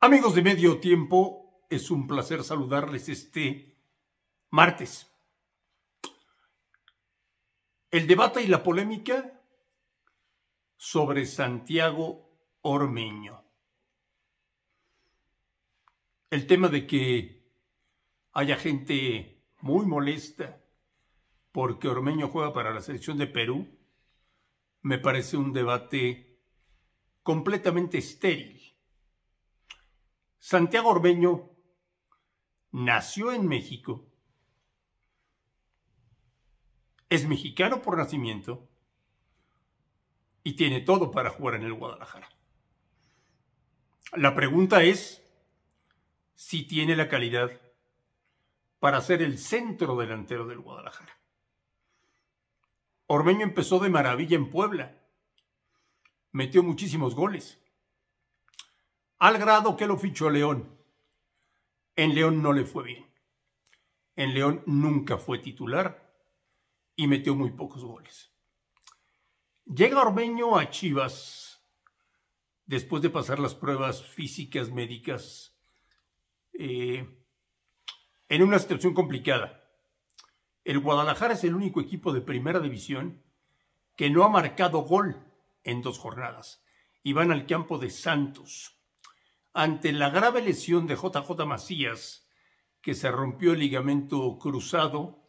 Amigos de Medio Tiempo, es un placer saludarles este martes. El debate y la polémica sobre Santiago Ormeño. El tema de que haya gente muy molesta porque Ormeño juega para la selección de Perú me parece un debate completamente estéril Santiago Orbeño nació en México, es mexicano por nacimiento y tiene todo para jugar en el Guadalajara. La pregunta es si tiene la calidad para ser el centro delantero del Guadalajara. Ormeño empezó de maravilla en Puebla, metió muchísimos goles al grado que lo fichó León. En León no le fue bien. En León nunca fue titular y metió muy pocos goles. Llega Ormeño a Chivas después de pasar las pruebas físicas, médicas, eh, en una situación complicada. El Guadalajara es el único equipo de primera división que no ha marcado gol en dos jornadas y van al campo de Santos ante la grave lesión de JJ Macías, que se rompió el ligamento cruzado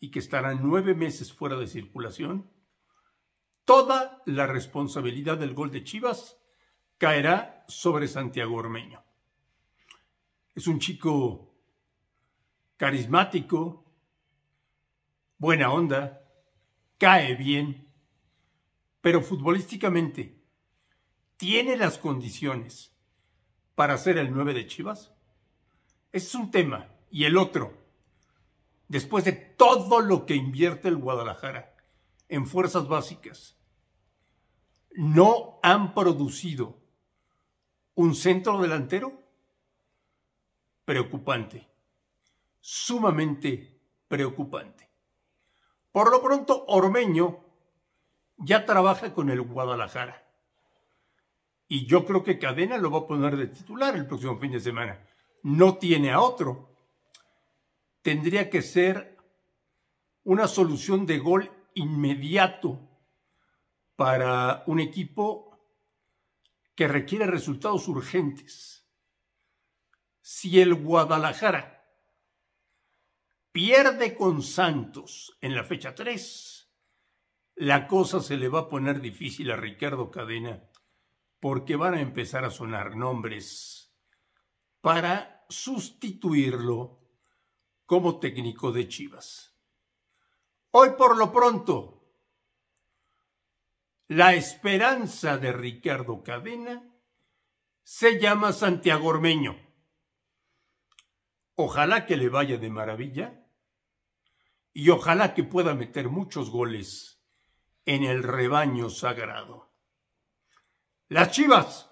y que estará nueve meses fuera de circulación, toda la responsabilidad del gol de Chivas caerá sobre Santiago Ormeño. Es un chico carismático, buena onda, cae bien, pero futbolísticamente tiene las condiciones para ser el 9 de Chivas? es un tema. Y el otro, después de todo lo que invierte el Guadalajara en fuerzas básicas, no han producido un centro delantero preocupante, sumamente preocupante. Por lo pronto, Ormeño ya trabaja con el Guadalajara. Y yo creo que Cadena lo va a poner de titular el próximo fin de semana. No tiene a otro. Tendría que ser una solución de gol inmediato para un equipo que requiere resultados urgentes. Si el Guadalajara pierde con Santos en la fecha 3, la cosa se le va a poner difícil a Ricardo Cadena porque van a empezar a sonar nombres para sustituirlo como técnico de Chivas. Hoy por lo pronto, la esperanza de Ricardo Cadena se llama Santiago Ormeño. Ojalá que le vaya de maravilla y ojalá que pueda meter muchos goles en el rebaño sagrado. Las Chivas,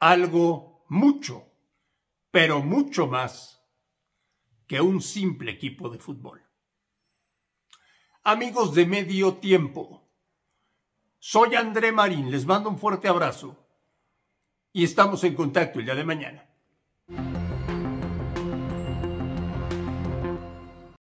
algo mucho, pero mucho más que un simple equipo de fútbol. Amigos de medio tiempo, soy André Marín, les mando un fuerte abrazo y estamos en contacto el día de mañana.